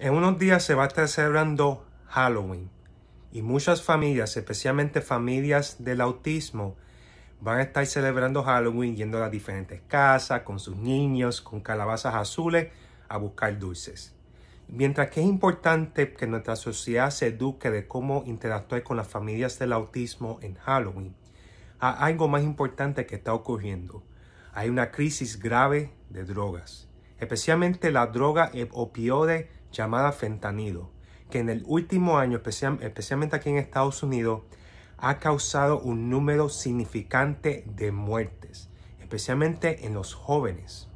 En unos días se va a estar celebrando Halloween y muchas familias, especialmente familias del autismo, van a estar celebrando Halloween yendo a las diferentes casas con sus niños, con calabazas azules a buscar dulces. Mientras que es importante que nuestra sociedad se eduque de cómo interactuar con las familias del autismo en Halloween, hay algo más importante que está ocurriendo. Hay una crisis grave de drogas, especialmente la droga opioide llamada fentanilo, que en el último año, especialmente aquí en Estados Unidos, ha causado un número significante de muertes, especialmente en los jóvenes.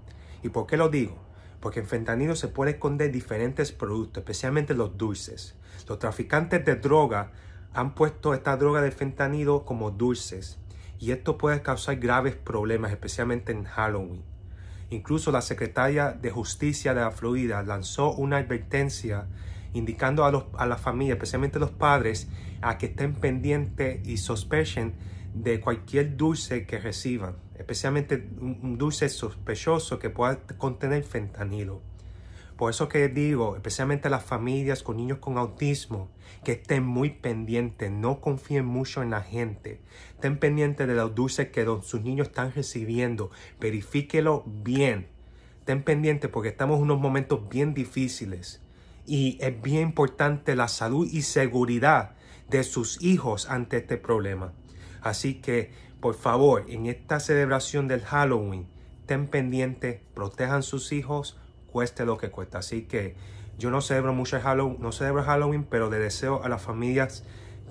¿Y por qué lo digo? Porque en fentanilo se puede esconder diferentes productos, especialmente los dulces. Los traficantes de droga han puesto esta droga de fentanilo como dulces y esto puede causar graves problemas, especialmente en Halloween. Incluso la secretaria de Justicia de la Florida lanzó una advertencia indicando a, la familia, especialmente los padres, a que estén pendientes y sospechen de cualquier dulce que reciban, especialmente un dulce sospechoso que pueda contener fentanilo. Por eso que digo, especialmente a las familias con niños con autismo, que estén muy pendientes, no confíen mucho en la gente. Estén pendientes de los dulces que sus niños están recibiendo. Verifíquelo bien. Estén pendientes porque estamos en unos momentos bien difíciles. Y es bien importante la salud y seguridad de sus hijos ante este problema. Así que, por favor, en esta celebración del Halloween, estén pendientes, protejan sus hijos, cueste lo que cueste. Así que yo no celebro mucho Halloween, no celebro Halloween, pero le deseo a las familias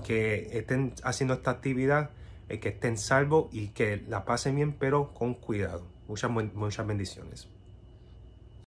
que estén haciendo esta actividad, eh, que estén salvos y que la pasen bien, pero con cuidado. Muchas, muchas bendiciones.